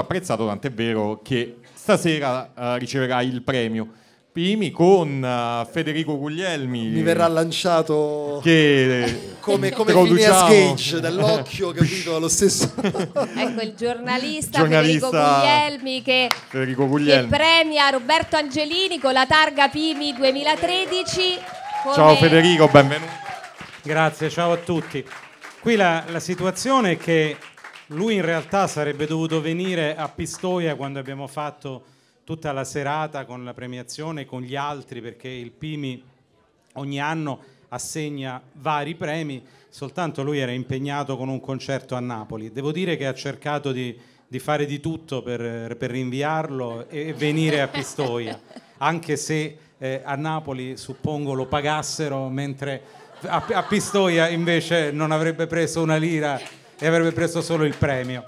apprezzato, tant'è vero che stasera uh, riceverà il premio. Pimi con uh, Federico Guglielmi. Mi verrà lanciato che, come, come Phineas Gage dall'occhio, capito? Lo stesso. ecco il giornalista, giornalista Federico Guglielmi che, Federico Guglielmi. che premia Roberto Angelini con la targa Pimi 2013. Come... Ciao Federico, benvenuto. Grazie, ciao a tutti. Qui la, la situazione è che lui in realtà sarebbe dovuto venire a Pistoia quando abbiamo fatto tutta la serata con la premiazione, con gli altri, perché il Pimi ogni anno assegna vari premi, soltanto lui era impegnato con un concerto a Napoli. Devo dire che ha cercato di, di fare di tutto per, per rinviarlo e, venire a Pistoia, anche se eh, a Napoli suppongo lo pagassero, mentre a, a Pistoia invece non avrebbe preso una lira e avrebbe preso solo il premio.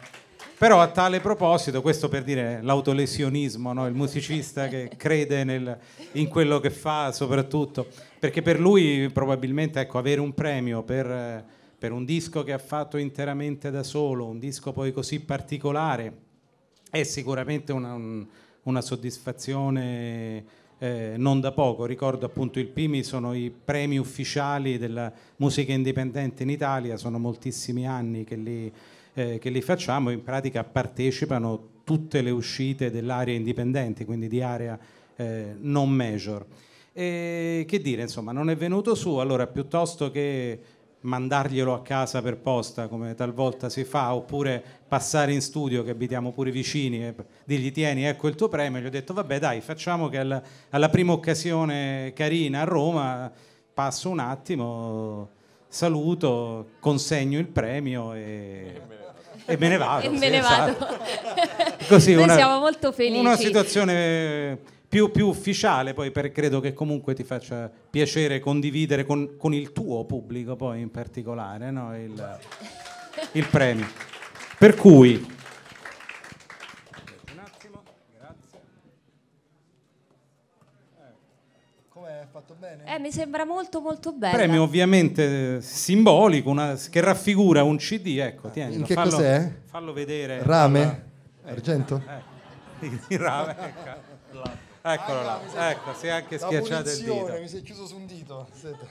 Però a tale proposito, questo per dire l'autolesionismo, no? il musicista che crede nel, in quello che fa soprattutto, perché per lui probabilmente ecco, avere un premio per, per, un disco che ha fatto interamente da solo, un disco poi così particolare, è sicuramente una, una soddisfazione eh, non da poco. Ricordo appunto il PIMI sono i premi ufficiali della musica indipendente in Italia, sono moltissimi anni che li, eh, che li facciamo, in pratica partecipano tutte le uscite dell'area indipendente, quindi di area eh, non major. E che dire, insomma, non è venuto su, allora piuttosto che mandarglielo a casa per posta come talvolta si fa oppure passare in studio che abitiamo pure vicini e dirgli tieni ecco il tuo premio gli ho detto vabbè dai facciamo che alla, alla prima occasione carina a Roma passo un attimo saluto consegno il premio e, e me ne vado, e me ne vado. Esatto. così Noi una, siamo molto felici una situazione più, più, ufficiale, poi per, credo che comunque ti faccia piacere condividere con, con il tuo pubblico, poi in particolare, no? il, il premio. Per cui... Un attimo, grazie. Eh, Come è Fatto bene? Eh, mi sembra molto molto bello. Premio ovviamente eh, simbolico, una, che raffigura un CD, ecco, ah, tieni. In che fallo, cos'è? Fallo vedere. Rame? Argento? Eh, eh. Il rame, ecco. Eccolo là, ecco, si è anche schiacciato il dito. mi si è chiuso su un dito.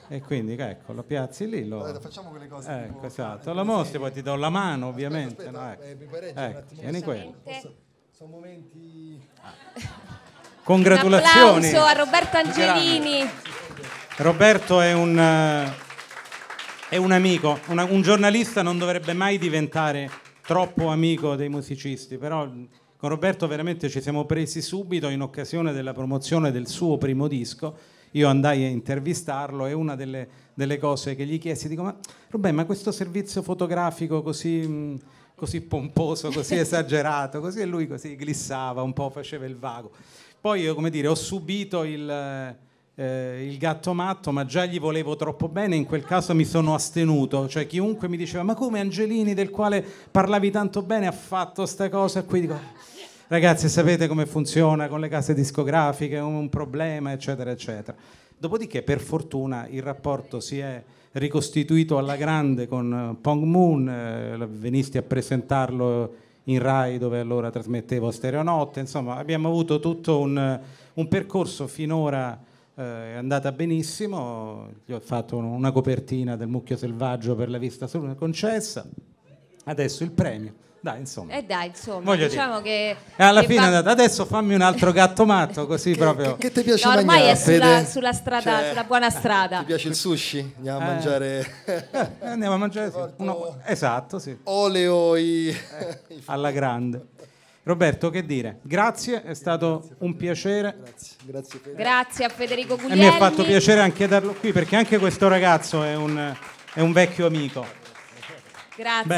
E quindi ecco, lo piazzi lì, lo... Allora, facciamo quelle cose. Ecco, tipo, esatto, eh, lo mostri, poi ti do la mano ovviamente. Aspetta, no, ecco. eh, mi pareggia ecco. un attimo. Vieni quello. Sono momenti... Congratulazioni. Un a Roberto Angelini. Roberto è un, eh, è un amico, una, un giornalista non dovrebbe mai diventare troppo amico dei musicisti, però con Roberto veramente ci siamo presi subito in occasione della promozione del suo primo disco. Io andai a intervistarlo e una delle, delle cose che gli chiesi, dico, ma Roberto, ma questo servizio fotografico così, così pomposo, così esagerato, così e lui così glissava un po', faceva il vago. Poi, come dire, ho subito il eh, il gatto matto, ma già gli volevo troppo bene, in quel caso mi sono astenuto, cioè chiunque mi diceva ma come Angelini del quale parlavi tanto bene ha fatto questa cosa, qui dico ragazzi sapete come funziona con le case discografiche, un problema eccetera eccetera. Dopodiché per fortuna il rapporto si è ricostituito alla grande con eh, Pong Moon, eh, venisti a presentarlo in Rai dove allora trasmettevo Stereonotte, insomma abbiamo avuto tutto un, un percorso finora eh, è andata benissimo, gli ho fatto una copertina del mucchio selvaggio per la vista solo concessa, adesso il premio. Dai, insomma. E eh dai, insomma, Voglio diciamo dire. che... E alla che fine va... adesso fammi un altro gatto matto, così che, proprio... Che, che, ti piace no, ormai mangiare, è sulla, sulla, strada, cioè, sulla buona strada. Ti piace il sushi? Andiamo eh. a mangiare... Eh, andiamo a mangiare, sì. Uno, esatto, sì. Oleo i... Eh, alla grande. Roberto, che dire? Grazie, è stato grazie, un piacere. Grazie, grazie, grazie, a Federico Guglielmi. E mi ha fatto piacere anche darlo qui perché anche questo ragazzo è un, è un vecchio amico. Grazie. Beh.